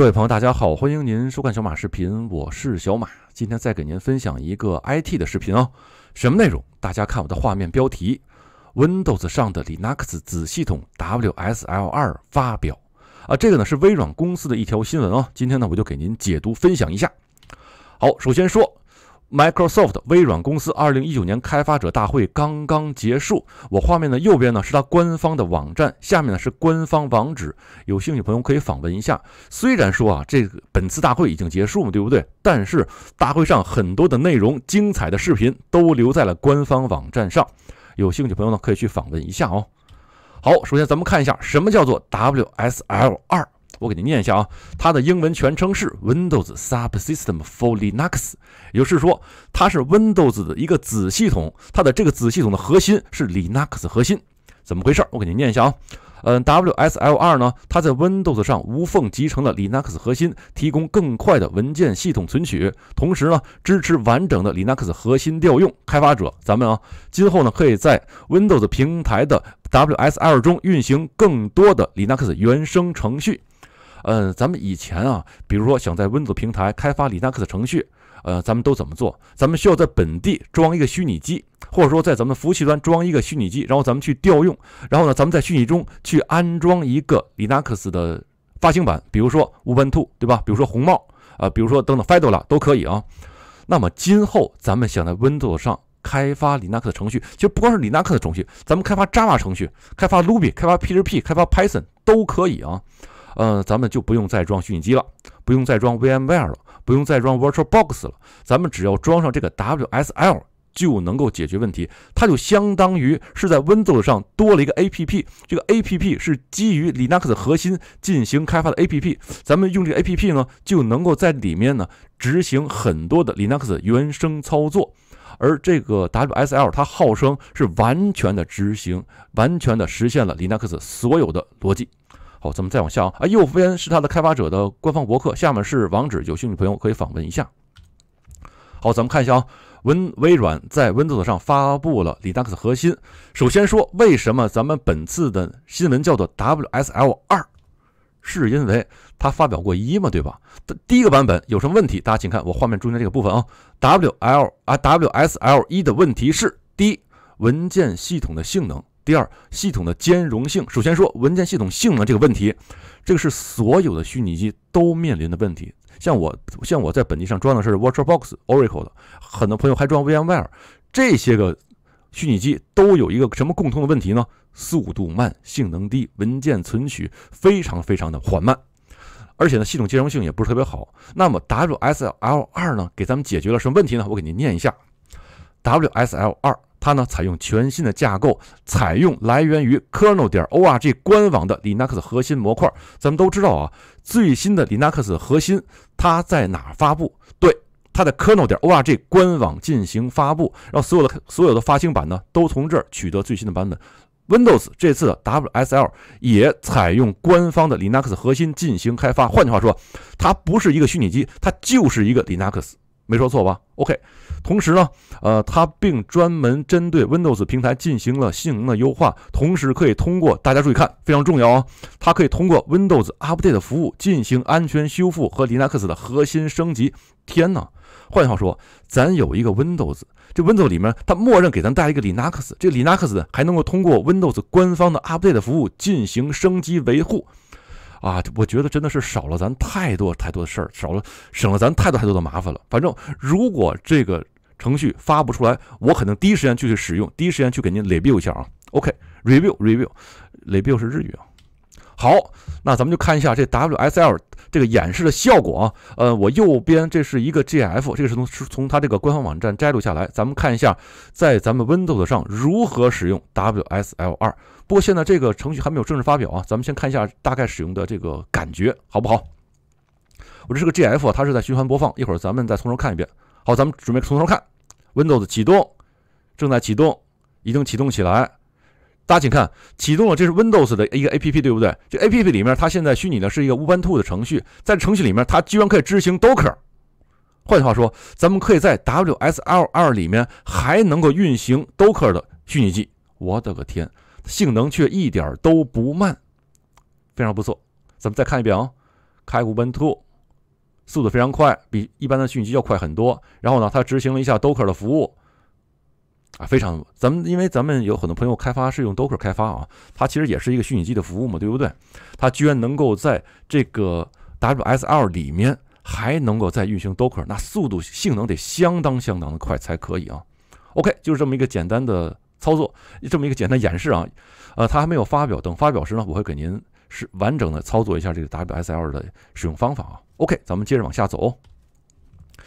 各位朋友，大家好，欢迎您收看小马视频，我是小马。今天再给您分享一个 IT 的视频哦，什么内容？大家看我的画面标题：Windows 上的 Linux 子系统 WSL 二发表啊，这个呢是微软公司的一条新闻哦。今天呢我就给您解读分享一下。好，首先说。Microsoft 微软公司二零一九年开发者大会刚刚结束，我画面的右边呢是它官方的网站，下面呢是官方网址，有兴趣朋友可以访问一下。虽然说啊，这个本次大会已经结束嘛，对不对？但是大会上很多的内容、精彩的视频都留在了官方网站上，有兴趣朋友呢可以去访问一下哦。好，首先咱们看一下什么叫做 WSL 二。我给您念一下啊，它的英文全称是 Windows Subsystem for Linux，也就是说它是 Windows 的一个子系统，它的这个子系统的核心是 Linux 核心，怎么回事儿？我给您念一下啊，嗯，WSL 2呢，它在 Windows 上无缝集成的 Linux 核心，提供更快的文件系统存取，同时呢，支持完整的 Linux 核心调用。开发者，咱们啊，今后呢可以在 Windows 平台的 WSL 中运行更多的 Linux 原生程序。嗯，咱们以前啊，比如说想在 Windows 平台开发 Linux 的程序，呃，咱们都怎么做？咱们需要在本地装一个虚拟机，或者说在咱们服务器端装一个虚拟机，然后咱们去调用，然后呢，咱们在虚拟中去安装一个 Linux 的发行版，比如说 Ubuntu，对吧？比如说红帽啊，比如说等等 Fedora 都可以啊。那么今后咱们想在 Windows 上开发 Linux 的程序，其实不光是 Linux 的程序，咱们开发 Java 程序、开发 Ruby、开发 PHP、开发 Python 都可以啊。呃，咱们就不用再装虚拟机了，不用再装 VMware 了，不用再装 Virtual Box 了，咱们只要装上这个 WSL 就能够解决问题。它就相当于是在 Windows 上多了一个 APP，这个 APP 是基于 Linux 核心进行开发的 APP。咱们用这个 APP 呢，就能够在里面呢执行很多的 Linux 原生操作。而这个 WSL 它号称是完全的执行，完全的实现了 Linux 所有的逻辑。好，咱们再往下啊，右边是它的开发者的官方博客，下面是网址，有兴趣朋友可以访问一下。好，咱们看一下啊，温微软在 Windows 上发布了 l i n u x 核心。首先说，为什么咱们本次的新闻叫做 WSL 二？是因为它发表过一嘛，对吧？第一个版本有什么问题？大家请看我画面中间这个部分啊，WL 啊 WSL 一的问题是：第一，文件系统的性能。第二，系统的兼容性。首先说文件系统性能这个问题，这个是所有的虚拟机都面临的问题。像我，像我在本地上装的是 VirtualBox、Oracle，的，很多朋友还装 VMware，这些个虚拟机都有一个什么共通的问题呢？速度慢，性能低，文件存取非常非常的缓慢，而且呢，系统兼容性也不是特别好。那么 WSL2 呢，给咱们解决了什么问题呢？我给您念一下，WSL2。它呢采用全新的架构，采用来源于 kernel 点 org 官网的 Linux 核心模块。咱们都知道啊，最新的 Linux 核心它在哪儿发布？对，它在 kernel 点 org 官网进行发布，让所有的所有的发行版呢都从这儿取得最新的版本。Windows 这次的 WSL 也采用官方的 Linux 核心进行开发。换句话说，它不是一个虚拟机，它就是一个 Linux。没说错吧？OK，同时呢，呃，它并专门针对 Windows 平台进行了性能的优化，同时可以通过大家注意看，非常重要啊，它可以通过 Windows Update 服务进行安全修复和 Linux 的核心升级。天哪，换句话说，咱有一个 Windows，这 Windows 里面它默认给咱带一个 Linux，这 Linux 还能够通过 Windows 官方的 Update 服务进行升级维护。啊，我觉得真的是少了咱太多太多的事儿，少了省了咱太多太多的麻烦了。反正如果这个程序发不出来，我肯定第一时间就去使用，第一时间去给您 review 一下啊。OK，review review，review 是日语啊。好，那咱们就看一下这 WSL 这个演示的效果啊。呃，我右边这是一个 G F，这个是从是从它这个官方网站摘录下来。咱们看一下，在咱们 Windows 上如何使用 WSL 二。不过现在这个程序还没有正式发表啊，咱们先看一下大概使用的这个感觉好不好？我这是个 G F，它是在循环播放。一会儿咱们再从头看一遍。好，咱们准备从头看。Windows 启动，正在启动，已经启动起来。大家请看，启动了，这是 Windows 的一个 A P P，对不对？这 A P P 里面，它现在虚拟的是一个 Ubuntu 的程序，在程序里面，它居然可以执行 Docker。换句话说，咱们可以在 WSL2 里面还能够运行 Docker 的虚拟机，我的个天，性能却一点都不慢，非常不错。咱们再看一遍啊，开 Ubuntu，速度非常快，比一般的虚拟机要快很多。然后呢，它执行了一下 Docker 的服务。啊，非常，咱们因为咱们有很多朋友开发是用 Docker 开发啊，它其实也是一个虚拟机的服务嘛，对不对？它居然能够在这个 WSL 里面还能够再运行 Docker，那速度性能得相当相当的快才可以啊。OK，就是这么一个简单的操作，这么一个简单演示啊。呃，它还没有发表等发表时呢，我会给您是完整的操作一下这个 WSL 的使用方法啊。OK，咱们接着往下走，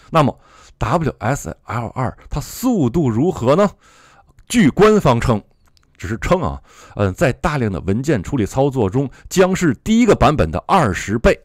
那么。WSL 2它速度如何呢？据官方称，只是称啊，嗯，在大量的文件处理操作中，将是第一个版本的二十倍。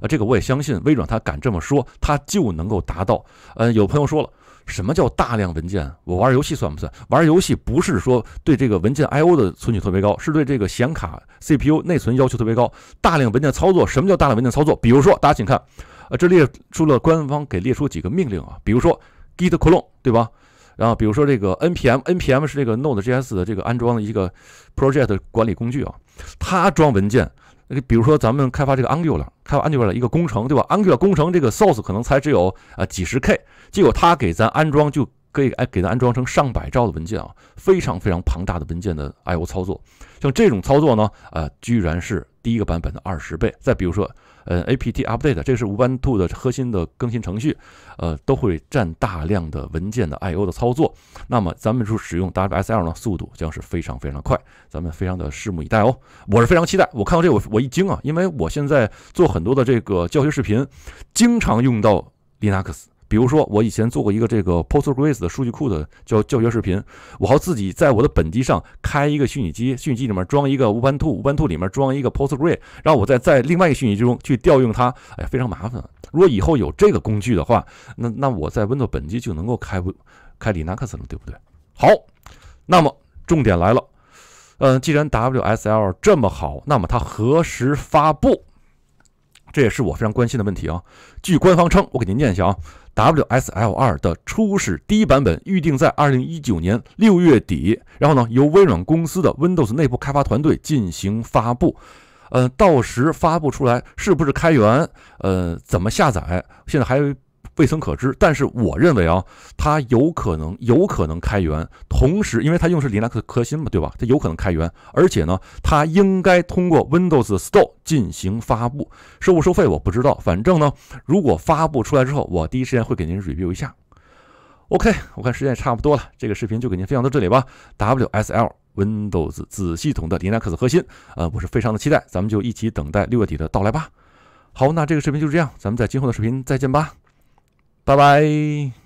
啊，这个我也相信微软，它敢这么说，它就能够达到。嗯，有朋友说了，什么叫大量文件？我玩游戏算不算？玩游戏不是说对这个文件 I/O 的存取特别高，是对这个显卡、CPU、内存要求特别高。大量文件操作，什么叫大量文件操作？比如说，大家请看。呃，这列出了官方给列出几个命令啊，比如说 git clone 对吧？然后比如说这个 NPM，NPM 是这个 Node.js 的这个安装的一个 project 管理工具啊。它装文件，比如说咱们开发这个 Angular，开发 Angular 一个工程对吧？Angular 工程这个 source 可能才只有啊几十 k，结果它给咱安装就可以哎，给咱安装成上百兆的文件啊，非常非常庞大的文件的 I/O 操作。像这种操作呢，呃，居然是。第一个版本的二十倍。再比如说，呃，APT update，这个是 Ubuntu 的核心的更新程序，呃，都会占大量的文件的 I/O 的操作。那么咱们说使用 WSL 呢，速度将是非常非常快。咱们非常的拭目以待哦，我是非常期待。我看到这我我一惊啊，因为我现在做很多的这个教学视频，经常用到 Linux。比如说，我以前做过一个这个 p o s t g r e s 的数据库的教教学视频，我好自己在我的本机上开一个虚拟机，虚拟机里面装一个 Ubuntu，Ubuntu 里面装一个 p o s t g r e s 然后我再在另外一个虚拟机中去调用它，哎，非常麻烦。如果以后有这个工具的话，那那我在 Windows 本机就能够开不开 Linux 了，对不对？好，那么重点来了，嗯，既然 WSL 这么好，那么它何时发布？这也是我非常关心的问题啊！据官方称，我给您念一下啊，WSL 二的初始第一版本预定在二零一九年六月底，然后呢，由微软公司的 Windows 内部开发团队进行发布。呃，到时发布出来是不是开源？呃，怎么下载？现在还。未曾可知，但是我认为啊，它有可能，有可能开源。同时，因为它用是 Linux 核心嘛，对吧？它有可能开源，而且呢，它应该通过 Windows Store 进行发布。收不收费我不知道，反正呢，如果发布出来之后，我第一时间会给您 review 一下。OK，我看时间也差不多了，这个视频就给您分享到这里吧。WSL Windows 子系统的 Linux 核心啊，我是非常的期待，咱们就一起等待六月底的到来吧。好，那这个视频就这样，咱们在今后的视频再见吧。拜拜。